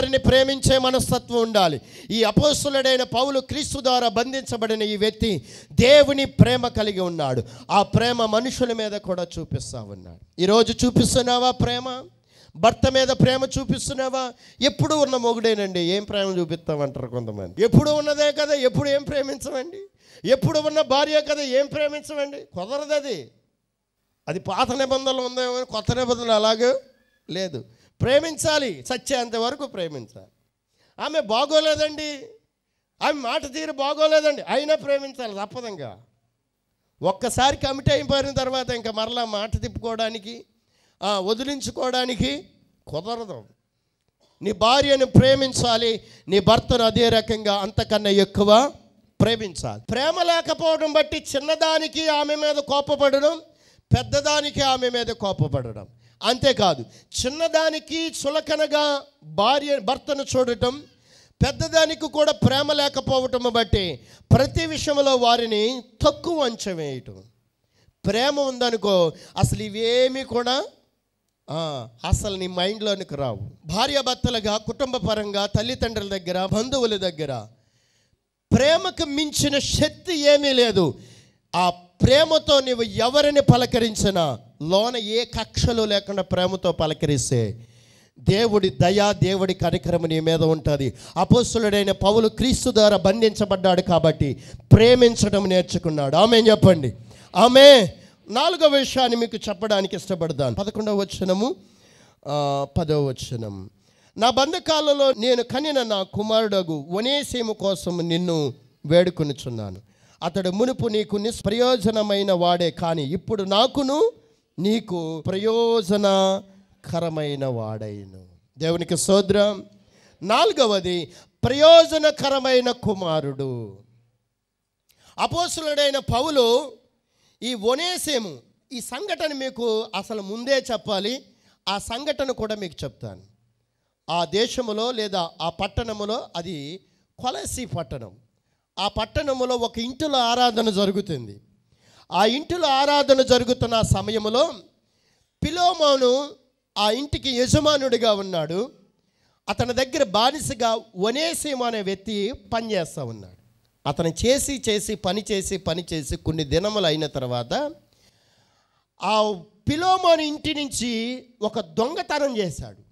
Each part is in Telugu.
వారిని ప్రేమించే మనస్తత్వం ఉండాలి ఈ అపోసులుడైన పౌలు క్రీస్తు ద్వారా బంధించబడిన ఈ వ్యక్తి దేవుని ప్రేమ కలిగి ఉన్నాడు ఆ ప్రేమ మనుషుల మీద కూడా చూపిస్తూ ఉన్నాడు ఈరోజు చూపిస్తున్నావా ప్రేమ భర్త మీద ప్రేమ చూపిస్తున్నావా ఎప్పుడు ఉన్న మొగుడేనండి ఏం ప్రేమ చూపిస్తామంటారు కొంతమంది ఎప్పుడు ఉన్నదే కదా ఎప్పుడు ఏం ప్రేమించమండి ఎప్పుడు ఉన్న భార్య కదా ఏం ప్రేమించమండి కుదరదు అది అది పాత నిబంధనలు ఉందేమో కొత్త నిబంధనలు అలాగే లేదు ప్రేమించాలి చచ్చేంత వరకు ప్రేమించాలి ఆమె బాగోలేదండి ఆమె మాట తీరు బాగోలేదండి అయినా ప్రేమించాలి తప్పదంగా ఒక్కసారి కమిట్ అయిపోయిన తర్వాత ఇంకా మరలా మాట తిప్పుకోవడానికి వదిలించుకోవడానికి కుదరదు నీ భార్యను ప్రేమించాలి నీ భర్తను అదే రకంగా అంతకన్నా ఎక్కువ ప్రేమించాలి ప్రేమ లేకపోవడం బట్టి చిన్నదానికి ఆమె మీద కోపపడడం పెద్దదానికి ఆమె మీద కోపపడడం అంతేకాదు చిన్నదానికి చులకనగా భార్య భర్తను చూడటం పెద్దదానికి కూడా ప్రేమ లేకపోవటం బట్టి ప్రతి విషయంలో వారిని తక్కువ అంచవేయటం ప్రేమ ఉందనుకో అసలు ఇవేమీ కూడా అసలు నీ మైండ్లోనికి రావు భర్తలుగా కుటుంబ పరంగా తల్లిదండ్రుల దగ్గర బంధువుల దగ్గర ప్రేమకు మించిన శక్తి ఏమీ లేదు ఆ ప్రేమతో నీవు ఎవరిని పలకరించినా లోన ఏ కక్షలు లేకుండా ప్రేమతో పలకరిస్తే దేవుడి దయా దేవుడి కార్యక్రమం నీ మీద ఉంటుంది అపోస్తులుడైన పౌలు క్రీస్తు ద్వారా బంధించబడ్డాడు కాబట్టి ప్రేమించడం నేర్చుకున్నాడు ఆమె చెప్పండి ఆమె నాలుగవ విషయాన్ని మీకు చెప్పడానికి ఇష్టపడదాను పదకొండవ వచనము పదవ వచనం నా బంధకాలలో నేను కనిన నా కుమారుడగు వనేసేము కోసం నిన్ను వేడుకొనిచున్నాను అతడు మునుపు నీకు నిష్ప్రయోజనమైన వాడే కానీ ఇప్పుడు నాకును నీకు ప్రయోజనకరమైన వాడైను దేవునికి సోద్రం నాలుగవది ప్రయోజనకరమైన కుమారుడు అపోసులుడైన పౌలు ఈ ఒనేసేము ఈ సంఘటన మీకు అసలు ముందే చెప్పాలి ఆ సంఘటన కూడా మీకు చెప్తాను ఆ దేశములో లేదా ఆ పట్టణములో అది కొలసి పట్టణం ఆ పట్టణములో ఒక ఇంటిలో ఆరాధన జరుగుతుంది ఆ ఇంటిలో ఆరాధన జరుగుతున్న సమయంలో పిలోమోను ఆ ఇంటికి యజమానుడిగా ఉన్నాడు అతని దగ్గర బానిసగా వనేసీమ అనే వ్యక్తి పనిచేస్తూ ఉన్నాడు అతను చేసి చేసి పని చేసి పని చేసి కొన్ని దినములు అయిన తర్వాత ఆ పిలోమోని ఇంటి నుంచి ఒక దొంగతనం చేశాడు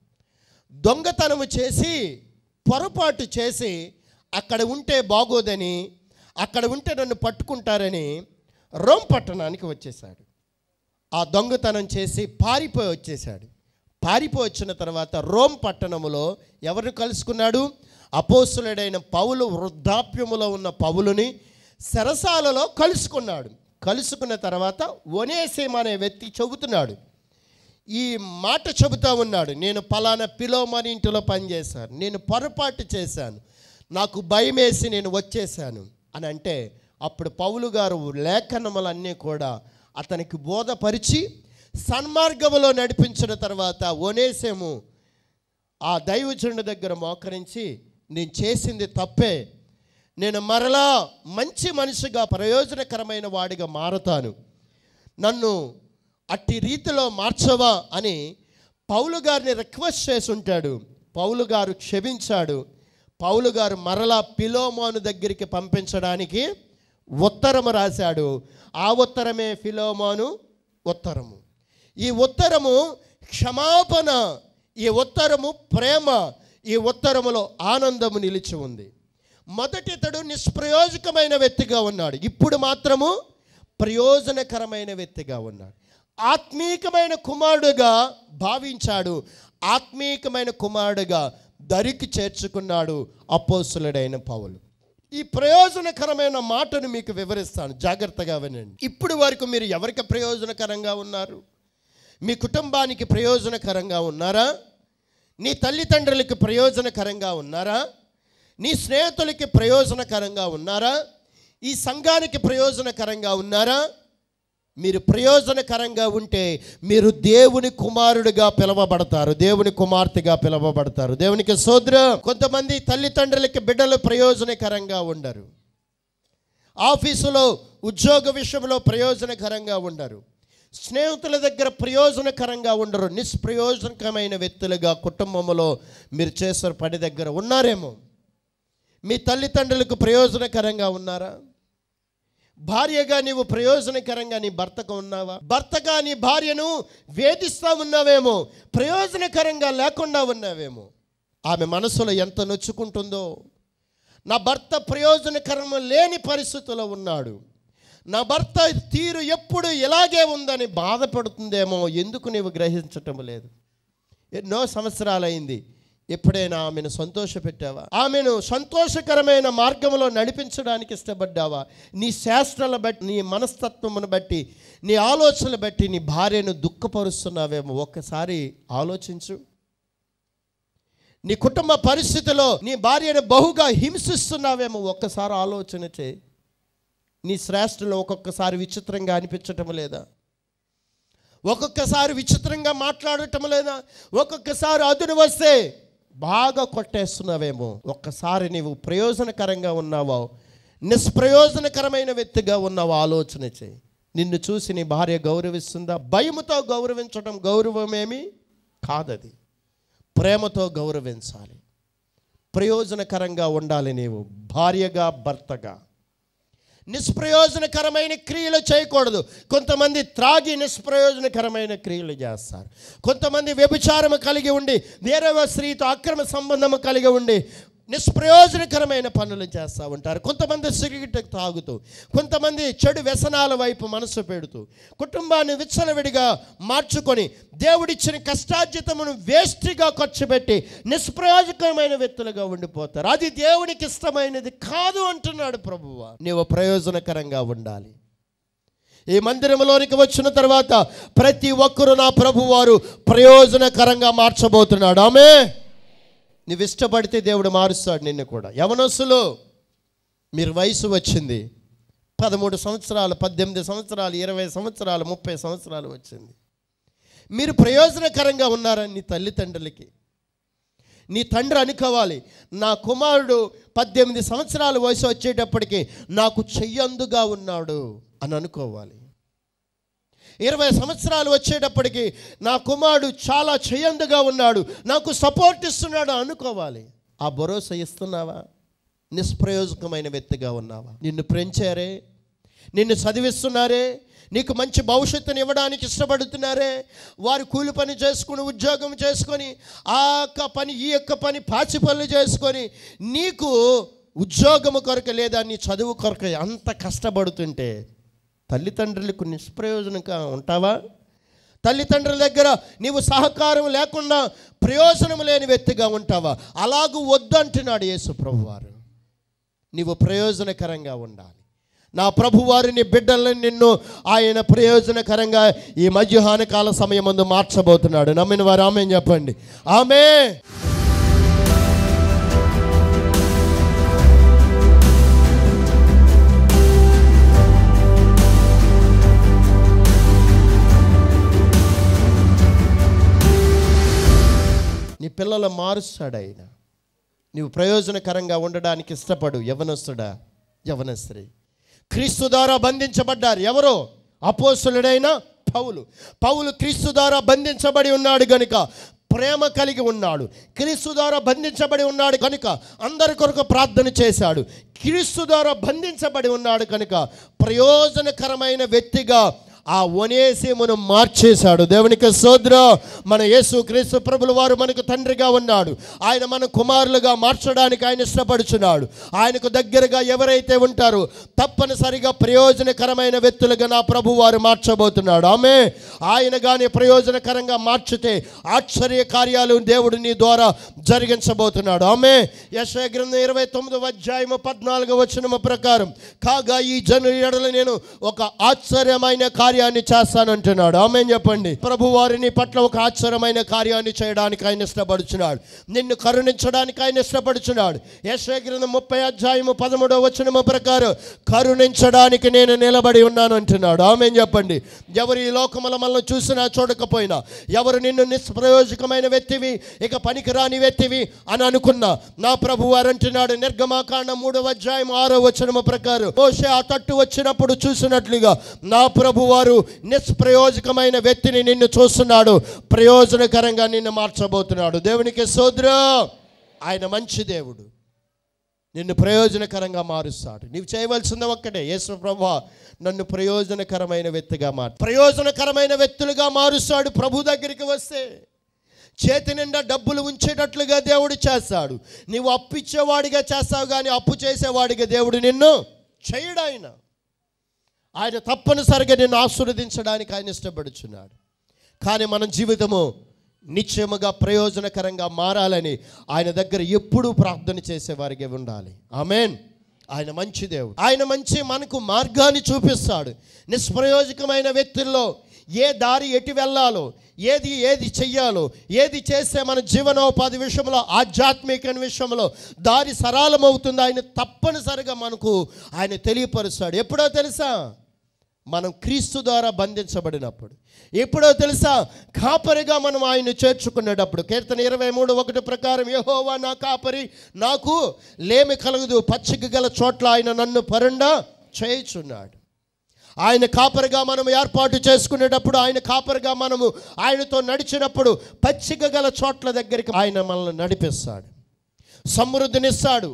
దొంగతనము చేసి పొరపాటు చేసి అక్కడ ఉంటే బాగోదని అక్కడ ఉంటే నన్ను పట్టుకుంటారని రోమ్ పట్టణానికి వచ్చేసాడు ఆ దొంగతనం చేసి పారిపోయి వచ్చేసాడు పారిపోయి వచ్చిన తర్వాత రోమ్ పట్టణములో ఎవరు కలుసుకున్నాడు అపోసులుడైన పౌలు వృద్ధాప్యములో ఉన్న పౌలుని సరసాలలో కలుసుకున్నాడు కలుసుకున్న తర్వాత ఒనేసేమ అనే వ్యక్తి చెబుతున్నాడు ఈ మాట చెబుతూ ఉన్నాడు నేను పలానా పిలోమని ఇంటిలో పనిచేశాను నేను పొరపాటు చేశాను నాకు భయం వేసి నేను వచ్చేసాను అని అంటే అప్పుడు పౌలు గారు లేఖనములన్నీ కూడా అతనికి బోధపరిచి సన్మార్గములో నడిపించిన తర్వాత ఒనేసేము ఆ దైవజుండ దగ్గర మోకరించి నేను చేసింది తప్పే నేను మరలా మంచి మనిషిగా ప్రయోజనకరమైన వాడిగా మారతాను నన్ను అట్టి రీతిలో మార్చవా అని పౌలు గారిని రిక్వెస్ట్ చేసి ఉంటాడు పౌలు గారు క్షమించాడు పౌలు గారు మరలా పిలోమాను దగ్గరికి పంపించడానికి ఉత్తరము రాశాడు ఆ ఉత్తరమే ఫిలోమాను ఉత్తరము ఈ ఉత్తరము క్షమాపణ ఈ ఉత్తరము ప్రేమ ఈ ఉత్తరములో ఆనందము నిలిచి ఉంది మొదటి ఇతడు నిష్ప్రయోజకమైన వ్యక్తిగా ఉన్నాడు ఇప్పుడు మాత్రము ప్రయోజనకరమైన వ్యక్తిగా ఉన్నాడు ఆత్మీకమైన కుమారుడుగా భావించాడు ఆత్మీకమైన కుమారుడుగా దరికి చేర్చుకున్నాడు అపోసులుడైన పౌలు ఈ ప్రయోజనకరమైన మాటను మీకు వివరిస్తాను జాగ్రత్తగా వినండి ఇప్పుడు వరకు మీరు ఎవరికి ప్రయోజనకరంగా ఉన్నారు మీ కుటుంబానికి ప్రయోజనకరంగా ఉన్నారా నీ తల్లిదండ్రులకి ప్రయోజనకరంగా ఉన్నారా నీ స్నేహితులకి ప్రయోజనకరంగా ఉన్నారా ఈ సంఘానికి ప్రయోజనకరంగా ఉన్నారా మీరు ప్రయోజనకరంగా ఉంటే మీరు దేవుని కుమారుడిగా పిలవబడతారు దేవుని కుమార్తెగా పిలవబడతారు దేవునికి సోదరు కొంతమంది తల్లిదండ్రులకి బిడ్డలు ప్రయోజనకరంగా ఉండరు ఆఫీసులో ఉద్యోగ విషయంలో ప్రయోజనకరంగా ఉండరు స్నేహితుల దగ్గర ప్రయోజనకరంగా ఉండరు నిష్ప్రయోజనకమైన వ్యక్తులుగా కుటుంబంలో మీరు చేసిన పని దగ్గర ఉన్నారేమో మీ తల్లిదండ్రులకు ప్రయోజనకరంగా ఉన్నారా భార్యగా నీవు ప్రయోజనకరంగా నీ భర్తకు ఉన్నావా భర్తగా నీ భార్యను వేధిస్తా ఉన్నావేమో ప్రయోజనకరంగా లేకుండా ఉన్నావేమో ఆమె మనసులో ఎంత నొచ్చుకుంటుందో నా భర్త ప్రయోజనకరం లేని పరిస్థితిలో ఉన్నాడు నా భర్త తీరు ఎప్పుడు ఇలాగే ఉందని బాధపడుతుందేమో ఎందుకు నీవు గ్రహించటం లేదు ఎన్నో సంవత్సరాలైంది ఎప్పుడైనా ఆమెను సంతోషపెట్టావా ఆమెను సంతోషకరమైన మార్గంలో నడిపించడానికి ఇష్టపడ్డావా నీ శాస్త్రాల బట్టి నీ మనస్తత్వమును బట్టి నీ ఆలోచనలు బట్టి నీ భార్యను దుఃఖపరుస్తున్నావేమో ఒక్కసారి ఆలోచించు నీ కుటుంబ పరిస్థితిలో నీ భార్యను బహుగా హింసిస్తున్నావేమో ఒక్కసారి ఆలోచన చే నీ శ్రేష్ఠలు ఒక్కొక్కసారి విచిత్రంగా అనిపించటం లేదా ఒక్కొక్కసారి విచిత్రంగా మాట్లాడటం లేదా ఒక్కొక్కసారి అదును వస్తే బాగా కొట్టేస్తున్నావేమో ఒక్కసారి నీవు ప్రయోజనకరంగా ఉన్నావో నిష్ప్రయోజనకరమైన వ్యక్తిగా ఉన్నావు ఆలోచన చేయి నిన్ను చూసి నీ భార్య గౌరవిస్తుందా భయముతో గౌరవించడం గౌరవమేమి కాదది ప్రేమతో గౌరవించాలి ప్రయోజనకరంగా ఉండాలి నీవు భార్యగా భర్తగా నిష్ప్రయోజనకరమైన క్రియలు చేయకూడదు కొంతమంది త్రాగి నిష్ప్రయోజనకరమైన క్రియలు చేస్తారు కొంతమంది వ్యభిచారము కలిగి ఉండి వేరే స్త్రీతో అక్రమ సంబంధము కలిగి ఉండి నిష్ప్రయోజనకరమైన పనులు చేస్తూ ఉంటారు కొంతమంది సిగరెట్ తాగుతూ కొంతమంది చెడు వ్యసనాల వైపు మనసు పెడుతూ కుటుంబాన్ని విచ్చలవిడిగా మార్చుకొని దేవుడిచ్చిన కష్టార్జితమును వేస్ట్గా ఖర్చు పెట్టి నిష్ప్రయోజకమైన వ్యక్తులుగా ఉండిపోతారు అది దేవునికి ఇష్టమైనది కాదు అంటున్నాడు ప్రభువ నీవు ప్రయోజనకరంగా ఉండాలి ఈ మందిరంలోనికి వచ్చిన తర్వాత ప్రతి ఒక్కరు నా ప్రభువారు ప్రయోజనకరంగా మార్చబోతున్నాడు ఆమె నువ్వు ఇష్టపడితే దేవుడు మారుస్తాడు నిన్ను కూడా యవనస్సులు మీరు వయసు వచ్చింది పదమూడు సంవత్సరాలు పద్దెనిమిది సంవత్సరాలు ఇరవై సంవత్సరాలు ముప్పై సంవత్సరాలు వచ్చింది మీరు ప్రయోజనకరంగా ఉన్నారని నీ తల్లిదండ్రులకి నీ తండ్రి అనుకోవాలి నా కుమారుడు పద్దెనిమిది సంవత్సరాలు వయసు వచ్చేటప్పటికి నాకు చెయ్యందుగా ఉన్నాడు అని అనుకోవాలి ఇరవై సంవత్సరాలు వచ్చేటప్పటికి నా కుమారుడు చాలా చేయందుగా ఉన్నాడు నాకు సపోర్ట్ ఇస్తున్నాడు అనుకోవాలి ఆ భరోసా ఇస్తున్నావా నిష్ప్రయోజకమైన వ్యక్తిగా ఉన్నావా నిన్ను పెంచారే నిన్ను చదివిస్తున్నారే నీకు మంచి భవిష్యత్తుని ఇవ్వడానికి ఇష్టపడుతున్నారే వారు కూలి పని చేసుకుని ఉద్యోగం చేసుకొని ఆ యొక్క పని ఈ యొక్క పని పాచి పనులు చేసుకొని నీకు ఉద్యోగము కొరకు లేదా నీ చదువు కొరకు అంత కష్టపడుతుంటే తల్లిదండ్రులకు నిష్ప్రయోజనంగా ఉంటావా తల్లిదండ్రుల దగ్గర నీవు సహకారం లేకుండా ప్రయోజనం లేని వ్యక్తిగా ఉంటావా అలాగూ వద్దంటున్నాడు యేసు ప్రభు వారు నీవు ప్రయోజనకరంగా ఉండాలి నా ప్రభువారిని బిడ్డలను నిన్ను ఆయన ప్రయోజనకరంగా ఈ మధ్యాహ్న కాల సమయం ముందు మార్చబోతున్నాడు నమ్మిన వారు ఆమె చెప్పండి ఆమె పిల్లల మారుస్తాడు ఆయన నీవు ప్రయోజనకరంగా ఉండడానికి ఇష్టపడు యవనస్తుడా యవనస్త్రీ క్రీస్తు ద్వారా బంధించబడ్డారు ఎవరో అపోసులుడైన పౌలు పౌలు క్రీస్తు ద్వారా బంధించబడి ఉన్నాడు గనుక ప్రేమ కలిగి ఉన్నాడు క్రీస్తు ద్వారా బంధించబడి ఉన్నాడు కనుక అందరి కొరకు ప్రార్థన చేశాడు క్రీస్తు ద్వారా బంధించబడి ఉన్నాడు కనుక ప్రయోజనకరమైన వ్యక్తిగా ఆ ఒనేసిమును మార్చేశాడు దేవునికి సోద్ర మన యేసు క్రీస్తు ప్రభులు వారు మనకు తండ్రిగా ఉన్నాడు ఆయన మన కుమారులుగా మార్చడానికి ఆయన ఇష్టపడుచున్నాడు ఆయనకు దగ్గరగా ఎవరైతే ఉంటారో తప్పనిసరిగా ప్రయోజనకరమైన వ్యక్తులుగా నా ప్రభు వారు మార్చబోతున్నాడు ఆమె ఆయన కానీ ప్రయోజనకరంగా మార్చితే ఆశ్చర్య కార్యాలు దేవుడు నీ ద్వారా జరిగించబోతున్నాడు ఆమె యశగ్రంథం ఇరవై తొమ్మిది అధ్యాయము పద్నాలుగు వచ్చిన ప్రకారం కాగా ఈ జను ఎడలు నేను ఒక ఆశ్చర్యమైన కార్య కార్యాన్ని చేస్తాను అంటున్నాడు ఆమె చెప్పండి ప్రభు వారిని పట్ల ఒక ఆశ్చర్యమైన కార్యాన్ని చేయడానికి ఆయన ఇష్టపడుచున్నాడు నిన్ను కరుణించడానికి ఆయన ఇష్టపడుచున్నాడు యశ్వగ్రంథం ముప్పై అధ్యాయము పదమూడవ వచనము ప్రకారం కరుణించడానికి నేను నిలబడి ఉన్నాను అంటున్నాడు ఆమె చెప్పండి ఎవరు ఈ లోకముల మనల్ని చూసినా చూడకపోయినా ఎవరు నిన్ను నిష్ప్రయోజకమైన వ్యక్తివి ఇక పనికిరాని వ్యక్తివి అని అనుకున్నా నా ప్రభు వారు అంటున్నాడు నిర్గమాకాండ మూడవ అధ్యాయం ఆరో వచనము ప్రకారం మోసే ఆ తట్టు వచ్చినప్పుడు చూసినట్లుగా నా ప్రభు వారు నిష్ప్రయోజకమైన వ్యక్తిని నిన్ను చూస్తున్నాడు ప్రయోజనకరంగా నిన్ను మార్చబోతున్నాడు దేవునికి సోదరు ఆయన మంచి దేవుడు నిన్ను ప్రయోజనకరంగా మారుస్తాడు నీవు చేయవలసింది ఒక్కటే యేసు ప్రభా నన్ను ప్రయోజనకరమైన వ్యక్తిగా మారు ప్రయోజనకరమైన వ్యక్తులుగా మారుస్తాడు ప్రభు దగ్గరికి వస్తే చేతి నిండా డబ్బులు ఉంచేటట్లుగా దేవుడు చేస్తాడు నీవు అప్పిచ్చేవాడిగా చేస్తావు కానీ అప్పు చేసేవాడిగా దేవుడు నిన్ను చేయడాయినా ఆయన తప్పనిసరిగా నిన్ను ఆశీర్వదించడానికి ఆయన ఇష్టపడుచున్నాడు కానీ మన జీవితము నిశ్చయముగా ప్రయోజనకరంగా మారాలని ఆయన దగ్గర ఎప్పుడూ ప్రార్థన చేసేవారికి ఉండాలి ఆమెన్ ఆయన మంచి దేవుడు ఆయన మంచి మనకు మార్గాన్ని చూపిస్తాడు నిష్ప్రయోజకమైన వ్యక్తుల్లో ఏ దారి ఎటు వెళ్ళాలో ఏది ఏది చెయ్యాలో ఏది చేస్తే మన జీవనోపాధి విషయంలో ఆధ్యాత్మిక విషయంలో దారి సరళమవుతుందో ఆయన తప్పనిసరిగా మనకు ఆయన తెలియపరుస్తాడు ఎప్పుడో తెలుసా మనం క్రీస్తు ద్వారా బంధించబడినప్పుడు ఎప్పుడో తెలుసా కాపరిగా మనం ఆయన చేర్చుకునేటప్పుడు కీర్తన ఇరవై మూడు ఒకటి ప్రకారం యహోవా నా కాపరి నాకు లేమి కలగదు పచ్చిక గల చోట్ల ఆయన నన్ను పరుండా చేయుచున్నాడు ఆయన కాపరిగా మనం ఏర్పాటు చేసుకునేటప్పుడు ఆయన కాపరిగా మనము ఆయనతో నడిచినప్పుడు పచ్చిక గల చోట్ల దగ్గరికి ఆయన మనల్ని నడిపిస్తాడు సమృద్ధినిస్తాడు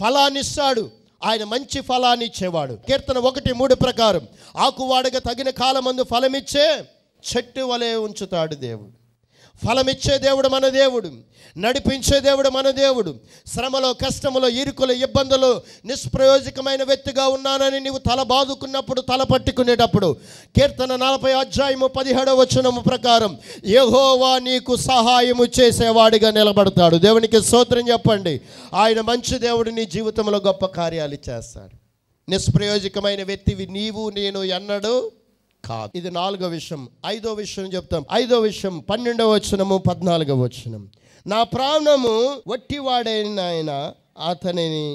ఫలాన్నిస్తాడు ఆయన మంచి ఫలాన్ని ఇచ్చేవాడు కీర్తన ఒకటి మూడు ప్రకారం ఆకువాడగా తగిన కాలమందు ఫలమిచ్చే చెట్టు వలె ఉంచుతాడు దేవుడు ఫలమిచ్చే దేవుడు మన దేవుడు నడిపించే దేవుడు మన దేవుడు శ్రమలో కష్టములో ఇరుకుల ఇబ్బందులు నిష్ప్రయోజకమైన వ్యక్తిగా ఉన్నానని నీవు తల బాదుకున్నప్పుడు తల పట్టుకునేటప్పుడు కీర్తన నలభై అధ్యాయము పదిహేడో వచనము ప్రకారం యహోవా నీకు సహాయము చేసేవాడిగా నిలబడతాడు దేవునికి సోత్రం చెప్పండి ఆయన మంచి దేవుడు నీ జీవితంలో గొప్ప కార్యాలు చేస్తాడు నిష్ప్రయోజకమైన వ్యక్తివి నీవు నేను ఎన్నడూ కాదు ఇది నాలుగో విషయం ఐదో విషయం చెప్తాం ఐదో విషయం పన్నెండవ వచనము పద్నాలుగవ వచనం నా ప్రాణము వట్టివాడైన ఆయన అతనిని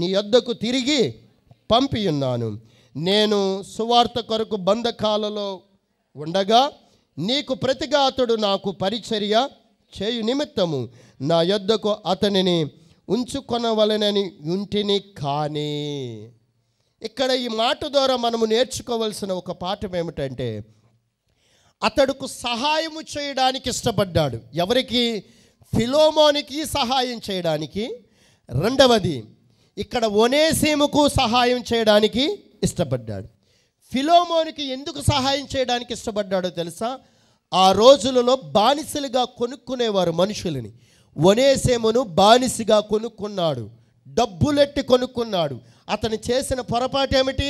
నీ యొద్దకు తిరిగి పంపి ఉన్నాను నేను సువార్త కొరకు బంధకాలలో ఉండగా నీకు ప్రతిగా అతడు నాకు పరిచర్య చేయు నిమిత్తము నా యొద్దకు అతనిని ఉంచుకొనవలనని ఉంటిని కానీ ఇక్కడ ఈ మాట ద్వారా మనము నేర్చుకోవలసిన ఒక పాఠం ఏమిటంటే అతడుకు సహాయము చేయడానికి ఇష్టపడ్డాడు ఎవరికి ఫిలోమోనికి సహాయం చేయడానికి రెండవది ఇక్కడ ఒనేసీముకు సహాయం చేయడానికి ఇష్టపడ్డాడు ఫిలోమోనికి ఎందుకు సహాయం చేయడానికి ఇష్టపడ్డాడో తెలుసా ఆ రోజులలో బానిసలుగా కొనుక్కునేవారు మనుషులని ఒనేసేమును బానిసగా కొనుక్కున్నాడు డబ్బులెట్టి కొనుక్కున్నాడు అతను చేసిన పొరపాటు ఏమిటి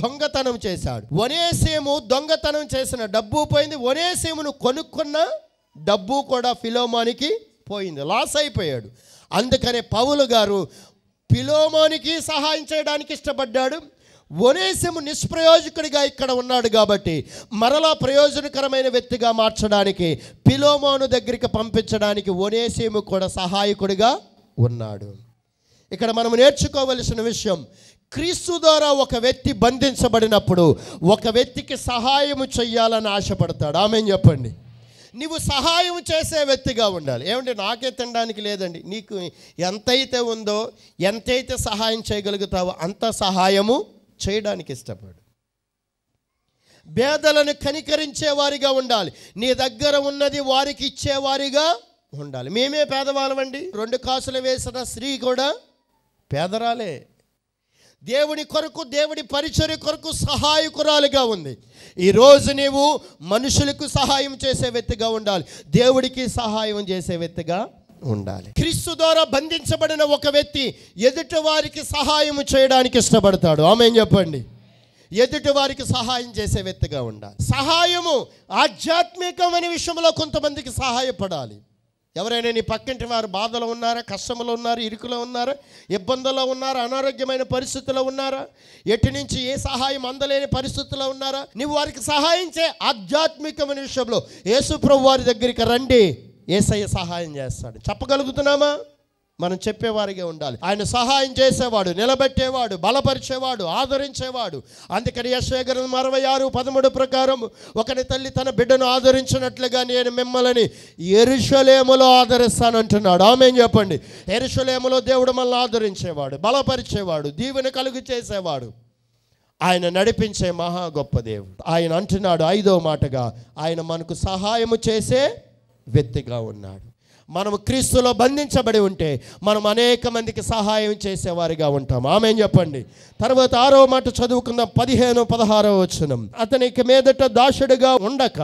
దొంగతనం చేశాడు వనేసేము దొంగతనం చేసిన డబ్బు పోయింది వనేసేమును కొనుక్కున్న డబ్బు కూడా ఫిలోమానికి పోయింది లాస్ అయిపోయాడు అందుకనే పౌలు గారు ఫిలోమానికి సహాయం చేయడానికి ఇష్టపడ్డాడు ఒనేసిము నిష్ప్రయోజకుడిగా ఇక్కడ ఉన్నాడు కాబట్టి మరలా ప్రయోజనకరమైన వ్యక్తిగా మార్చడానికి పిలోమోను దగ్గరికి పంపించడానికి ఒనేసిము కూడా సహాయకుడిగా ఉన్నాడు ఇక్కడ మనం నేర్చుకోవలసిన విషయం క్రీస్తు ద్వారా ఒక వ్యక్తి బంధించబడినప్పుడు ఒక వ్యక్తికి సహాయం చెయ్యాలని ఆశపడతాడు ఆమె చెప్పండి నువ్వు సహాయం చేసే వ్యక్తిగా ఉండాలి ఏమంటే నాకే తినడానికి లేదండి నీకు ఎంతైతే ఉందో ఎంతైతే సహాయం చేయగలుగుతావో అంత సహాయము చేయడానికి ఇష్టపడు బేదలను కనికరించేవారిగా ఉండాలి నీ దగ్గర ఉన్నది వారికి ఇచ్చేవారిగా ఉండాలి మేమే పేదవాళ్ళమండి రెండు కాసులు వేసిన స్త్రీ కూడా పేదరాలే దేవుని కొరకు దేవుడి పరిచర్ కొరకు సహాయకురాలుగా ఉంది ఈరోజు నీవు మనుషులకు సహాయం చేసే వ్యక్తిగా ఉండాలి దేవుడికి సహాయం చేసే వ్యక్తిగా ఉండాలి క్రీస్తు ద్వారా బంధించబడిన ఒక వ్యక్తి ఎదుటి వారికి సహాయం చేయడానికి ఇష్టపడతాడు ఆమె చెప్పండి ఎదుటి వారికి సహాయం చేసే వ్యక్తిగా ఉండాలి సహాయము ఆధ్యాత్మికమైన విషయంలో కొంతమందికి సహాయపడాలి ఎవరైనా నీ పక్కింటి వారు బాధలో ఉన్నారా కష్టంలో ఉన్నారు ఇరుకులో ఉన్నారా ఇబ్బందుల్లో ఉన్నారా అనారోగ్యమైన పరిస్థితుల్లో ఉన్నారా ఎటు నుంచి ఏ సహాయం అందలేని పరిస్థితుల్లో ఉన్నారా నువ్వు వారికి సహాయించే ఆధ్యాత్మికమైన విషయంలో యేసు ప్రభు వారి దగ్గరికి రండి ఏసయ్య సహాయం చేస్తాడు చెప్పగలుగుతున్నామా మనం చెప్పేవారిగా ఉండాలి ఆయన సహాయం చేసేవాడు నిలబెట్టేవాడు బలపరిచేవాడు ఆదరించేవాడు అందుకని యశేఖరం అరవై ఆరు పదమూడు ప్రకారం ఒకని తల్లి తన బిడ్డను ఆదరించినట్లుగా నేను మిమ్మల్ని ఎరుషలేములో అంటున్నాడు ఆమె చెప్పండి ఎరుషలేములో దేవుడు మనల్ని ఆదరించేవాడు బలపరిచేవాడు దీవెన కలుగు చేసేవాడు ఆయన నడిపించే మహా గొప్ప దేవుడు ఆయన అంటున్నాడు ఐదో మాటగా ఆయన మనకు సహాయము చేసే వ్యక్తిగా ఉన్నాడు మనము క్రీస్తులో బంధించబడి ఉంటే మనం అనేక మందికి సహాయం చేసేవారిగా ఉంటాం ఆమె చెప్పండి తర్వాత ఆరో మాట చదువుకుందాం పదిహేను పదహారో వచ్చిన అతనికి మీదట దాసుడిగా ఉండక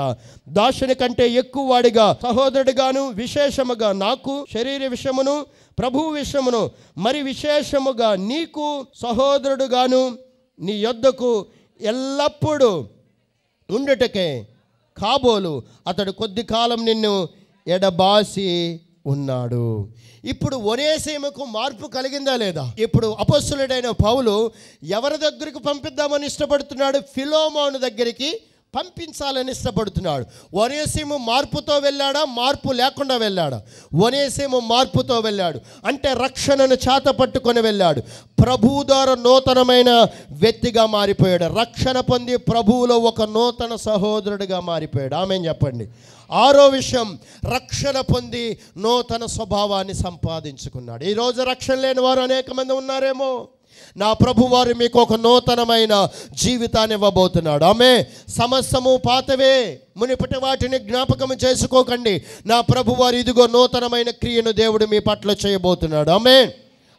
దాసుని కంటే ఎక్కువ వాడిగా సహోదరుడిగాను విశేషముగా నాకు శరీర విషయమును ప్రభు విషయమును మరి విశేషముగా నీకు సహోదరుడుగాను నీ యొద్దకు ఎల్లప్పుడూ ఉండుటకే కాబోలు అతడు కొద్ది కాలం నిన్ను ఎడబాసి ఉన్నాడు ఇప్పుడు ఒనేసేమకు మార్పు కలిగిందా లేదా ఇప్పుడు అపస్సులుడైన పౌలు ఎవరి దగ్గరికి పంపిద్దామని ఇష్టపడుతున్నాడు ఫిలోమోను దగ్గరికి పంపించాలని ఇష్టపడుతున్నాడు వనేసేము మార్పుతో వెళ్ళాడా మార్పు లేకుండా వెళ్ళాడా వనేసేము మార్పుతో వెళ్ళాడు అంటే రక్షణను చేత పట్టుకొని వెళ్ళాడు ప్రభువు ద్వారా నూతనమైన వ్యక్తిగా మారిపోయాడు రక్షణ పొంది ప్రభువులో ఒక నూతన సహోదరుడిగా మారిపోయాడు ఆమె చెప్పండి ఆరో విషయం రక్షణ పొంది నూతన స్వభావాన్ని సంపాదించుకున్నాడు ఈరోజు రక్షణ లేని వారు అనేక మంది ఉన్నారేమో నా ప్రభువారు మీకు ఒక నూతనమైన జీవితాన్ని ఇవ్వబోతున్నాడు ఆమె సమస్తము పాతవే మునిపటి వాటిని జ్ఞాపకం చేసుకోకండి నా ప్రభువారు ఇదిగో నూతనమైన క్రియను దేవుడు మీ పట్ల చేయబోతున్నాడు ఆమె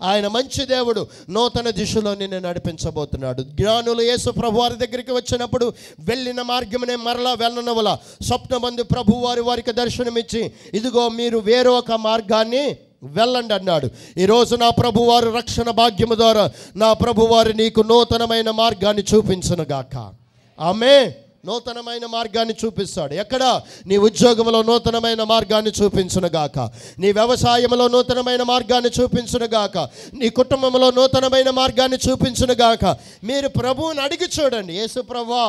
ఆయన మంచి దేవుడు నూతన దిశలో నిన్ను నడిపించబోతున్నాడు జ్ఞానులు యేసు ప్రభు వారి దగ్గరికి వచ్చినప్పుడు వెళ్ళిన మార్గమునే మరలా వెళ్ళనవల స్వప్నమందు ప్రభు వారి వారికి దర్శనమిచ్చి ఇదిగో మీరు వేరొక మార్గాన్ని వెళ్ళండి అన్నాడు ఈరోజు నా ప్రభువారు రక్షణ భాగ్యము ద్వారా నా ప్రభువారు నీకు నూతనమైన మార్గాన్ని గాక ఆమె నూతనమైన మార్గాన్ని చూపిస్తాడు ఎక్కడ నీ ఉద్యోగంలో నూతనమైన మార్గాన్ని చూపించునుగాక నీ వ్యవసాయంలో నూతనమైన మార్గాన్ని చూపించునుగాక నీ కుటుంబంలో నూతనమైన మార్గాన్ని చూపించునుగాక మీరు ప్రభువుని అడిగి చూడండి యేసు ప్రభా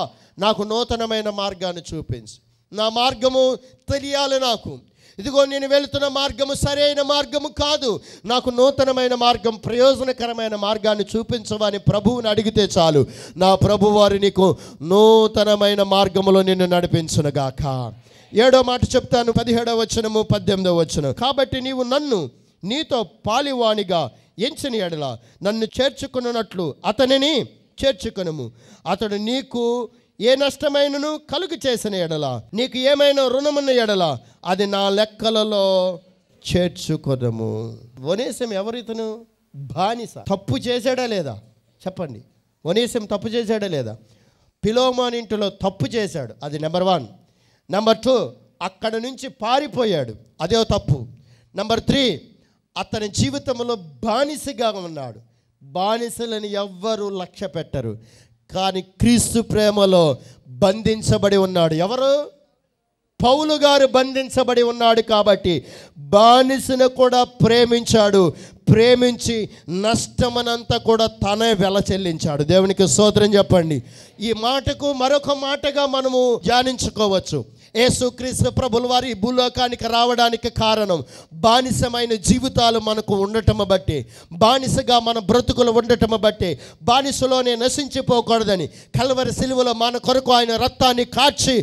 నాకు నూతనమైన మార్గాన్ని చూపించు నా మార్గము తెలియాలి నాకు ఇదిగో నేను వెళుతున్న మార్గము సరైన మార్గము కాదు నాకు నూతనమైన మార్గం ప్రయోజనకరమైన మార్గాన్ని చూపించవని ప్రభువుని అడిగితే చాలు నా వారి నీకు నూతనమైన మార్గములో నిన్ను నడిపించునుగాక ఏడో మాట చెప్తాను పదిహేడవ వచనము పద్దెనిమిదవ వచనం కాబట్టి నీవు నన్ను నీతో పాలివాణిగా ఎంచిన ఎడల నన్ను చేర్చుకున్నట్లు అతనిని చేర్చుకునము అతడు నీకు ఏ నష్టమైనను కలుగు చేసిన ఎడల నీకు ఏమైనా రుణమున్న ఎడల అది నా లెక్కలలో చేర్చుకోదము వనేశం ఎవరితను బానిస తప్పు చేశాడా లేదా చెప్పండి వనేశం తప్పు చేశాడా లేదా పిలోమాన్ ఇంటిలో తప్పు చేశాడు అది నెంబర్ వన్ నెంబర్ టూ అక్కడ నుంచి పారిపోయాడు అదే తప్పు నెంబర్ త్రీ అతని జీవితంలో బానిసగా ఉన్నాడు బానిసలను ఎవ్వరూ లక్ష్య పెట్టరు కానీ క్రీస్తు ప్రేమలో బంధించబడి ఉన్నాడు ఎవరు పౌలు గారు బంధించబడి ఉన్నాడు కాబట్టి బానిసను కూడా ప్రేమించాడు ప్రేమించి నష్టమనంతా కూడా తనే వెల చెల్లించాడు దేవునికి సోదరం చెప్పండి ఈ మాటకు మరొక మాటగా మనము ధ్యానించుకోవచ్చు యేసుక్రీస్తు ప్రభుల వారి భూలోకానికి రావడానికి కారణం బానిసమైన జీవితాలు మనకు ఉండటం బట్టి బానిసగా మన బ్రతుకులు ఉండటం బట్టి బానిసలోనే నశించిపోకూడదని కలవరి సిలువలో మన కొరకు ఆయన రక్తాన్ని కాచి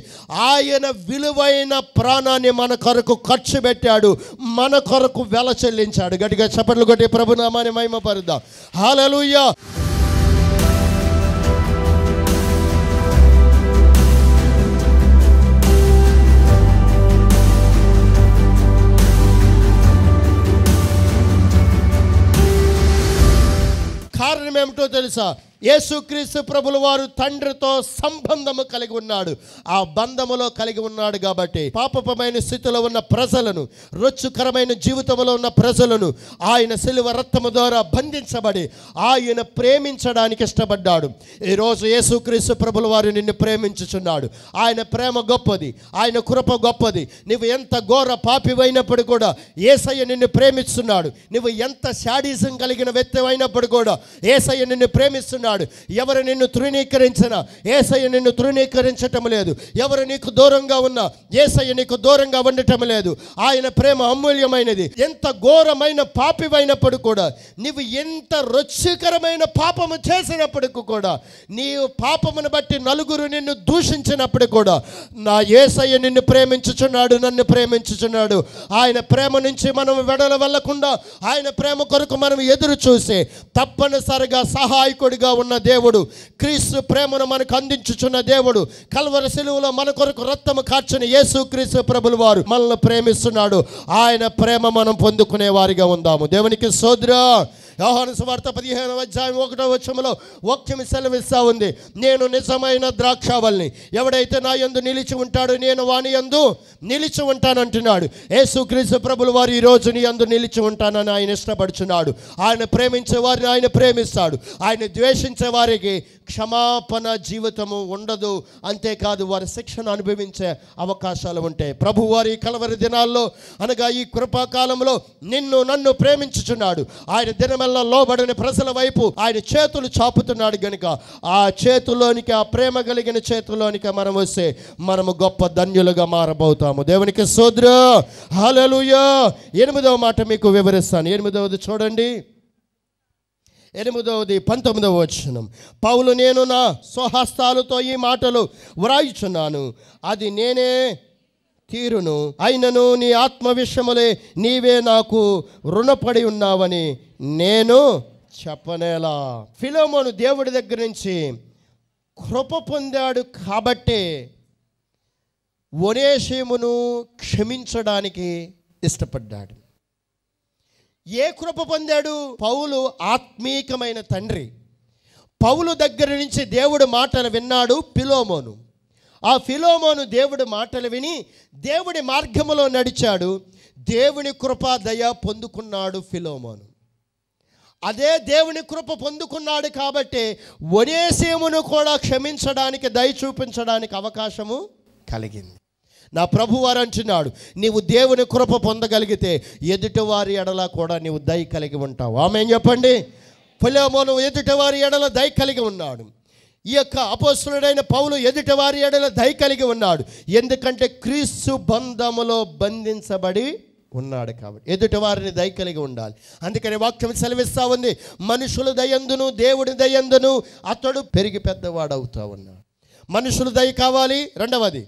ఆయన విలువైన ప్రాణాన్ని మన కొరకు ఖర్చు పెట్టాడు మన కొరకు వెల చెల్లించాడు గట్టిగా చప్పట్లు కొట్టి ప్రభునామాన్ని మహిమపరుద్దాం హాలలుయ్యా కారణం ఏమిటో తెలుసా యేసుక్రీస్తు ప్రభుల వారు తండ్రితో సంబంధము కలిగి ఉన్నాడు ఆ బంధములో కలిగి ఉన్నాడు కాబట్టి పాపపమైన స్థితిలో ఉన్న ప్రజలను రుచికరమైన జీవితంలో ఉన్న ప్రజలను ఆయన సిలువ రత్నము ద్వారా బంధించబడి ఆయన ప్రేమించడానికి ఇష్టపడ్డాడు ఈరోజు యేసుక్రీస్తు ప్రభుల వారు నిన్ను ప్రేమించుచున్నాడు ఆయన ప్రేమ గొప్పది ఆయన కృప గొప్పది నువ్వు ఎంత ఘోర పాపివైనప్పుడు కూడా ఏసయ్య నిన్ను ప్రేమిస్తున్నాడు నువ్వు ఎంత శాడీసం కలిగిన వ్యక్తి అయినప్పుడు కూడా ఏసయ్య నిన్ను ప్రేమిస్తున్నాడు ఉన్నాడు ఎవరు నిన్ను తృణీకరించిన ఏసయ్య నిన్ను తృణీకరించటం లేదు ఎవరు నీకు దూరంగా ఉన్నా ఏసయ్య నీకు దూరంగా ఉండటం లేదు ఆయన ప్రేమ అమూల్యమైనది ఎంత ఘోరమైన పాపివైనప్పుడు కూడా నీవు ఎంత రుచికరమైన పాపము చేసినప్పటికీ కూడా నీవు పాపమును బట్టి నలుగురు నిన్ను దూషించినప్పుడు కూడా నా ఏసయ్య నిన్ను ప్రేమించుచున్నాడు నన్ను ప్రేమించుచున్నాడు ఆయన ప్రేమ నుంచి మనం వెడల ఆయన ప్రేమ కొరకు మనం ఎదురు చూసి తప్పనిసరిగా సహాయకుడిగా ఉన్న దేవుడు క్రీస్తు ప్రేమను మనకు అందించుచున్న దేవుడు కల్వర సెలువులో మన కొరకు రక్తము కార్చిన యేసు క్రీస్తు ప్రభులు వారు మనల్ని ప్రేమిస్తున్నాడు ఆయన ప్రేమ మనం పొందుకునే వారిగా ఉందాము దేవునికి సోదరా యోహాను సువార్త పదిహేనవ అధ్యాయం ఒకటో వచ్చంలో వాక్యం సెలవిస్తా ఉంది నేను నిజమైన ద్రాక్షావల్ని ఎవడైతే నా ఎందు నిలిచి ఉంటాడో నేను వాని ఎందు నిలిచి ఉంటానంటున్నాడు క్రీస్తు ప్రభులు వారు రోజు నీ అందు నిలిచి ఉంటానని ఆయన ఇష్టపడుచున్నాడు ఆయన ప్రేమించే వారిని ఆయన ప్రేమిస్తాడు ఆయన ద్వేషించే వారికి క్షమాపణ జీవితము ఉండదు అంతేకాదు వారి శిక్షణ అనుభవించే అవకాశాలు ఉంటాయి ప్రభు వారి కలవరి దినాల్లో అనగా ఈ కృపాకాలంలో నిన్ను నన్ను ప్రేమించుచున్నాడు ఆయన దినమల ప్రేమలో లోబడిన ప్రజల వైపు ఆయన చేతులు చాపుతున్నాడు గనుక ఆ చేతుల్లోనికి ఆ ప్రేమ కలిగిన చేతులోనికి మనం వస్తే మనము గొప్ప ధన్యులుగా మారబోతాము దేవునికి సోదరు హలలుయో ఎనిమిదవ మాట మీకు వివరిస్తాను ఎనిమిదవది చూడండి ఎనిమిదవది పంతొమ్మిదవ వచనం పౌలు నేను నా స్వహస్తాలతో ఈ మాటలు వ్రాయుచున్నాను అది నేనే తీరును అయినను నీ ఆత్మ విషయములే నీవే నాకు రుణపడి ఉన్నావని నేను చెప్పనేలా ఫిలోమోను దేవుడి దగ్గర నుంచి కృప పొందాడు కాబట్టే ఒనేషమును క్షమించడానికి ఇష్టపడ్డాడు ఏ కృప పొందాడు పౌలు ఆత్మీకమైన తండ్రి పౌలు దగ్గర నుంచి దేవుడు మాటలు విన్నాడు పిలోమోను ఆ ఫిలోమోను దేవుడి మాటలు విని దేవుడి మార్గములో నడిచాడు దేవుని కృప దయ పొందుకున్నాడు ఫిలోమోను అదే దేవుని కృప పొందుకున్నాడు కాబట్టి ఒనేసేమును కూడా క్షమించడానికి దయ చూపించడానికి అవకాశము కలిగింది నా వారు అంటున్నాడు నీవు దేవుని కృప పొందగలిగితే ఎదుటివారి ఎడల కూడా నీవు దయ కలిగి ఉంటావు ఆమె చెప్పండి ఫిలోమోను ఎదుటివారి ఎడల దయ కలిగి ఉన్నాడు ఈ యొక్క అపోసులుడైన పౌలు ఎదుటి వారి ఎడల దయ కలిగి ఉన్నాడు ఎందుకంటే క్రీస్తు బంధములో బంధించబడి ఉన్నాడు కాబట్టి ఎదుటి వారిని దయ కలిగి ఉండాలి అందుకని వాక్యం సెలవిస్తూ ఉంది మనుషులు దయందును దేవుడి దయందును అతడు పెరిగి పెద్దవాడవుతూ ఉన్నాడు మనుషులు దయ కావాలి రెండవది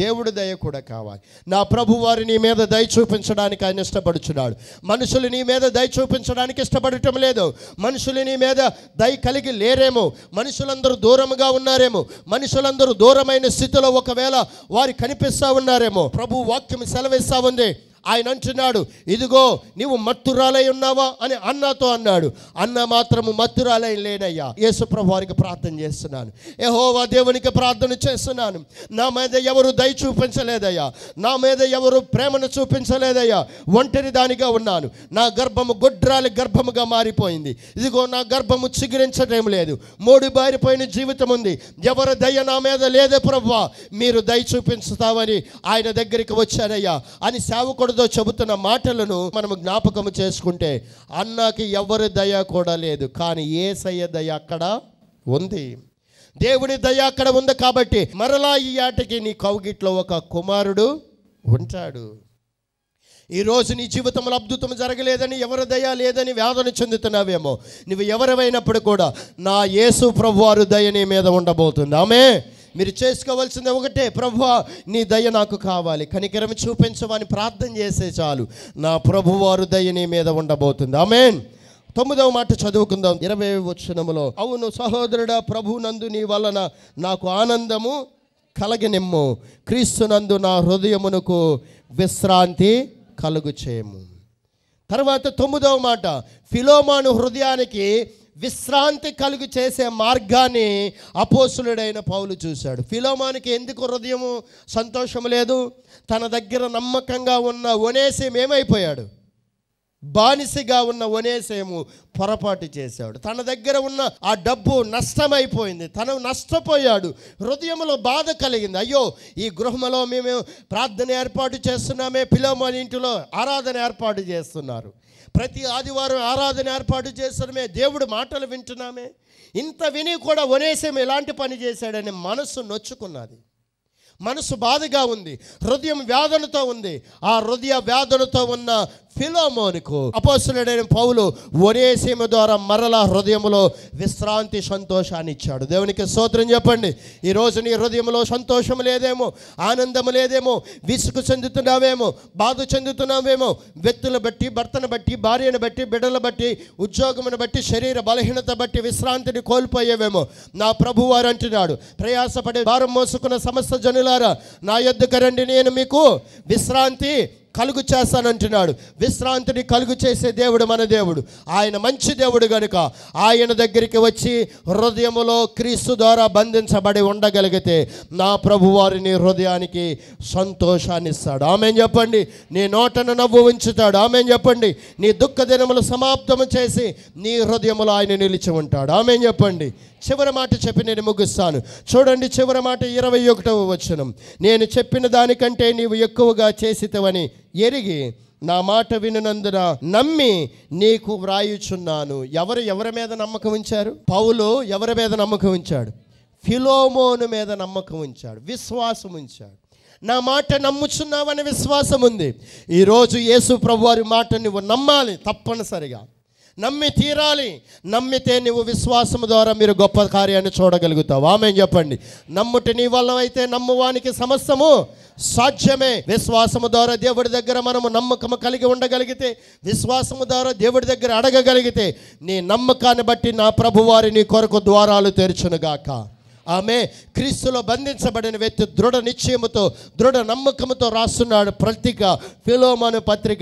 దేవుడి దయ కూడా కావాలి నా ప్రభు వారు నీ మీద దయ చూపించడానికి ఆయన ఇష్టపడుచున్నాడు మనుషులు నీ మీద దయ చూపించడానికి ఇష్టపడటం లేదు మనుషులు నీ మీద దయ కలిగి లేరేమో మనుషులందరూ దూరంగా ఉన్నారేమో మనుషులందరూ దూరమైన స్థితిలో ఒకవేళ వారు కనిపిస్తూ ఉన్నారేమో ప్రభు వాక్యం సెలవిస్తూ ఉంది ఆయన అంటున్నాడు ఇదిగో నీవు మత్తురాలై ఉన్నావా అని అన్నతో అన్నాడు అన్న మాత్రము మత్తురాలై లేనయ్యా యేసుప్రభు వారికి ప్రార్థన చేస్తున్నాను యహోవా దేవునికి ప్రార్థన చేస్తున్నాను నా మీద ఎవరు దయ చూపించలేదయ్యా నా మీద ఎవరు ప్రేమను చూపించలేదయ్యా ఒంటరి దానిగా ఉన్నాను నా గర్భము గుడ్రాలి గర్భముగా మారిపోయింది ఇదిగో నా గర్భము చిగురించడం లేదు మూడు బారిపోయిన జీవితం ఉంది ఎవరి దయ నా మీద లేదే ప్రభు మీరు దయ చూపించుతావని ఆయన దగ్గరికి వచ్చారయ్యా అని సేవకుడు ఎవరిదో చెబుతున్న మాటలను మనం జ్ఞాపకం చేసుకుంటే అన్నకి ఎవరి దయ కూడా లేదు కానీ ఏసయ్య దయ అక్కడ ఉంది దేవుడి దయ అక్కడ ఉంది కాబట్టి మరలా ఈ ఆటకి నీ కౌగిట్లో ఒక కుమారుడు ఉంటాడు ఈరోజు నీ జీవితంలో అద్భుతం జరగలేదని ఎవరి దయ లేదని వేదన చెందుతున్నావేమో నువ్వు ఎవరైనప్పుడు కూడా నా యేసు ప్రభు వారు దయ నీ మీద ఉండబోతుంది ఆమె మీరు చేసుకోవాల్సింది ఒకటే ప్రభు నీ దయ నాకు కావాలి కనికరం చూపించమని ప్రార్థన చేసే చాలు నా ప్రభువారు దయ నీ మీద ఉండబోతుంది ఆమెన్ తొమ్మిదవ మాట చదువుకుందాం ఇరవై వచ్చినములో అవును ప్రభు నందు నీ వలన నాకు ఆనందము కలగనిమ్ము క్రీస్తునందు నా హృదయమునకు విశ్రాంతి కలుగు చేయము తర్వాత తొమ్మిదవ మాట ఫిలోమాను హృదయానికి విశ్రాంతి కలుగు చేసే మార్గాన్ని అపోసులుడైన పౌలు చూశాడు ఫిలోమానికి ఎందుకు హృదయము సంతోషం లేదు తన దగ్గర నమ్మకంగా ఉన్న ఒనేసేం ఏమైపోయాడు బానిసగా ఉన్న ఒనేసేము పొరపాటు చేశాడు తన దగ్గర ఉన్న ఆ డబ్బు నష్టమైపోయింది తను నష్టపోయాడు హృదయంలో బాధ కలిగింది అయ్యో ఈ గృహంలో మేము ప్రార్థన ఏర్పాటు చేస్తున్నామే పిలోమని ఇంటిలో ఆరాధన ఏర్పాటు చేస్తున్నారు ప్రతి ఆదివారం ఆరాధన ఏర్పాటు చేస్తున్నామే దేవుడు మాటలు వింటున్నామే ఇంత విని కూడా వనేసేమి ఎలాంటి పని చేశాడని మనసు నొచ్చుకున్నది మనసు బాధగా ఉంది హృదయం వేదనతో ఉంది ఆ హృదయ వేదనతో ఉన్న ఫిలోమోనికు అపోస్తుడైన పౌలు సీమ ద్వారా మరల హృదయంలో విశ్రాంతి సంతోషాన్ని ఇచ్చాడు దేవునికి సోత్రం చెప్పండి ఈరోజు నీ హృదయంలో సంతోషం లేదేమో ఆనందం లేదేమో విసుగు చెందుతున్నావేమో బాధ చెందుతున్నావేమో వ్యక్తులు బట్టి భర్తను బట్టి భార్యను బట్టి బిడ్డలు బట్టి ఉద్యోగమును బట్టి శరీర బలహీనత బట్టి విశ్రాంతిని కోల్పోయేవేమో నా ప్రభు వారు అంటున్నాడు ప్రయాసపడే భారం మోసుకున్న సమస్త జనులారా నా యొద్దుకరండి నేను మీకు విశ్రాంతి కలుగు చేస్తానంటున్నాడు విశ్రాంతిని కలుగు చేసే దేవుడు మన దేవుడు ఆయన మంచి దేవుడు గనుక ఆయన దగ్గరికి వచ్చి హృదయములో క్రీస్తు ద్వారా బంధించబడి ఉండగలిగితే నా ప్రభు వారిని హృదయానికి సంతోషాన్ని ఇస్తాడు ఆమె చెప్పండి నీ నోటను నవ్వు ఉంచుతాడు ఆమె చెప్పండి నీ దుఃఖ దినములు సమాప్తము చేసి నీ హృదయములో ఆయన నిలిచి ఉంటాడు ఆమె చెప్పండి చివరి మాట చెప్పి నేను ముగిస్తాను చూడండి చివరి మాట ఇరవై ఒకటవ వచనం నేను చెప్పిన దానికంటే నీవు ఎక్కువగా చేసితవని ఎరిగి నా మాట వినందున నమ్మి నీకు వ్రాయుచున్నాను ఎవరు ఎవరి మీద నమ్మకం ఉంచారు పౌలు ఎవరి మీద నమ్మకం ఉంచాడు ఫిలోమోను మీద నమ్మకం ఉంచాడు విశ్వాసం ఉంచాడు నా మాట నమ్ముచున్నావని విశ్వాసం ఉంది ఈరోజు యేసు ప్రభు వారి మాట నువ్వు నమ్మాలి తప్పనిసరిగా నమ్మి తీరాలి నమ్మితే నువ్వు విశ్వాసం ద్వారా మీరు గొప్ప కార్యాన్ని చూడగలుగుతావు ఆమె చెప్పండి నమ్ముటి నీ వల్ల అయితే నమ్మువానికి సమస్తము సాధ్యమే విశ్వాసము ద్వారా దేవుడి దగ్గర మనము నమ్మకము కలిగి ఉండగలిగితే విశ్వాసము ద్వారా దేవుడి దగ్గర అడగగలిగితే నీ నమ్మకాన్ని బట్టి నా ప్రభువారి నీ కొరకు ద్వారాలు తెరచునుగాక ఆమె క్రీస్తులో బంధించబడిన వ్యక్తి దృఢ నిశ్చయముతో దృఢ నమ్మకముతో రాస్తున్నాడు ప్రతిక ఫిలోమాను పత్రిక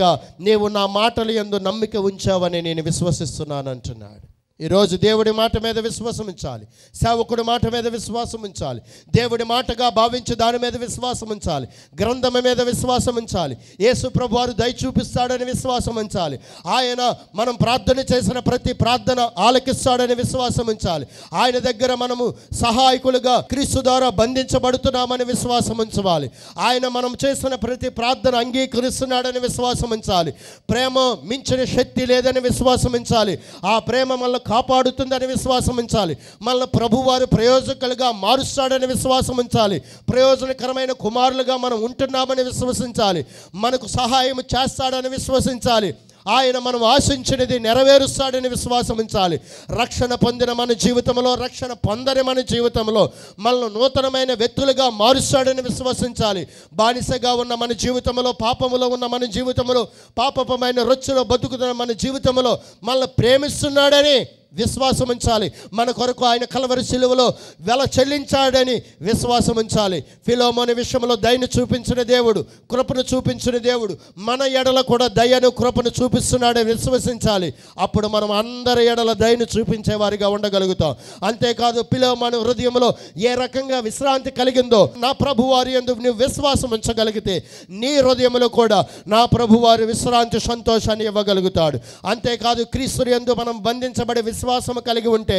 నీవు నా మాటలు ఎందు నమ్మిక ఉంచావని నేను విశ్వసిస్తున్నాను అంటున్నాడు ఈరోజు దేవుడి మాట మీద విశ్వాసం ఉంచాలి సేవకుడి మాట మీద విశ్వాసం ఉంచాలి దేవుడి మాటగా భావించి దాని మీద విశ్వాసం ఉంచాలి గ్రంథం మీద విశ్వాసం ఉంచాలి యేసు ప్రభు వారు దయ చూపిస్తాడని విశ్వాసం ఉంచాలి ఆయన మనం ప్రార్థన చేసిన ప్రతి ప్రార్థన ఆలకిస్తాడని విశ్వాసం ఉంచాలి ఆయన దగ్గర మనము సహాయకులుగా క్రీస్తు ద్వారా బంధించబడుతున్నామని విశ్వాసం ఉంచాలి ఆయన మనం చేసిన ప్రతి ప్రార్థన అంగీకరిస్తున్నాడని విశ్వాసం ఉంచాలి ప్రేమ మించిన శక్తి లేదని విశ్వాసం ఉంచాలి ఆ ప్రేమ మళ్ళీ కాపాడుతుందని విశ్వాసం ఉంచాలి మనల్ని ప్రభువారు ప్రయోజకులుగా మారుస్తాడని విశ్వాసం ఉంచాలి ప్రయోజనకరమైన కుమారులుగా మనం ఉంటున్నామని విశ్వసించాలి మనకు సహాయం చేస్తాడని విశ్వసించాలి ఆయన మనం ఆశించినది నెరవేరుస్తాడని విశ్వాసం ఉంచాలి రక్షణ పొందిన మన జీవితంలో రక్షణ పొందని మన జీవితంలో మనల్ని నూతనమైన వ్యక్తులుగా మారుస్తాడని విశ్వసించాలి బానిసగా ఉన్న మన జీవితంలో పాపములో ఉన్న మన జీవితంలో పాపమైన రొచ్చులో బతుకుతున్న మన జీవితంలో మనల్ని ప్రేమిస్తున్నాడని విశ్వాసం ఉంచాలి మన కొరకు ఆయన కలవరి సిలువలో వెల చెల్లించాడని విశ్వాసం ఉంచాలి ఫిలోమోని విషయంలో దయను చూపించిన దేవుడు కృపను చూపించిన దేవుడు మన ఎడల కూడా దయను కృపను చూపిస్తున్నాడని విశ్వసించాలి అప్పుడు మనం అందరి ఎడల దయను చూపించేవారిగా ఉండగలుగుతాం అంతేకాదు పిలోమోని హృదయంలో ఏ రకంగా విశ్రాంతి కలిగిందో నా వారి ఎందు నువ్వు విశ్వాసం ఉంచగలిగితే నీ హృదయంలో కూడా నా ప్రభువారి విశ్రాంతి సంతోషాన్ని ఇవ్వగలుగుతాడు అంతేకాదు క్రీస్తుని ఎందు మనం బంధించబడే విశ్వాసము కలిగి ఉంటే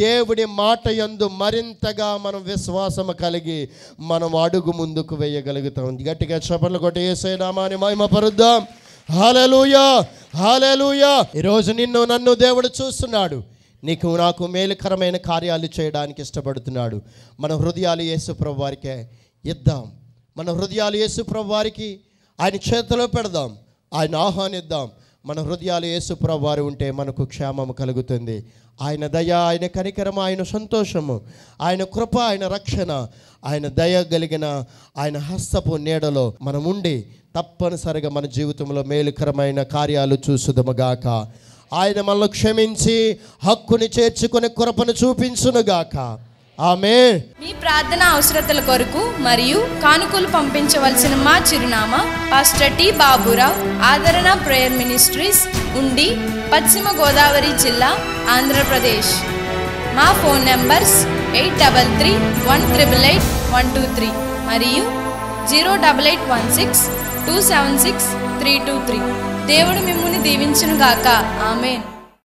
దేవుడి మాట యందు మరింతగా మనం విశ్వాసము కలిగి మనం అడుగు ముందుకు వేయగలుగుతాం గట్టిగా చపలు కొట్టి వేసే నామాని మహిమపరుద్దాం హాలలుయా హాలలుయా ఈరోజు నిన్ను నన్ను దేవుడు చూస్తున్నాడు నీకు నాకు మేలుకరమైన కార్యాలు చేయడానికి ఇష్టపడుతున్నాడు మన హృదయాలు యేసుప్రభు వారికే ఇద్దాం మన హృదయాలు యేసుప్రభు వారికి ఆయన చేతిలో పెడదాం ఆయన ఆహ్వానిద్దాం మన హృదయాలు యేసుప్రభు వారు ఉంటే మనకు క్షేమము కలుగుతుంది ఆయన దయ ఆయన కనికరము ఆయన సంతోషము ఆయన కృప ఆయన రక్షణ ఆయన దయ కలిగిన ఆయన హస్తపు నీడలో మనం ఉండి తప్పనిసరిగా మన జీవితంలో మేలుకరమైన కార్యాలు చూసుదముగాక ఆయన మనల్ని క్షమించి హక్కుని చేర్చుకుని కృపను చూపించునుగాక మీ ప్రార్థన అవసరతల కొరకు మరియు కానుకలు పంపించవలసిన మా చిరునామా పాస్టర్ టి బాబురావు ఆదరణ ప్రేయర్ మినిస్ట్రీస్ ఉండి పశ్చిమ గోదావరి జిల్లా ఆంధ్రప్రదేశ్ మా phone numbers eight double three one triple eight one two three మరియు zero double eight one six two seven six three two three దేవుడు మిమ్మల్ని గాక ఆమెన్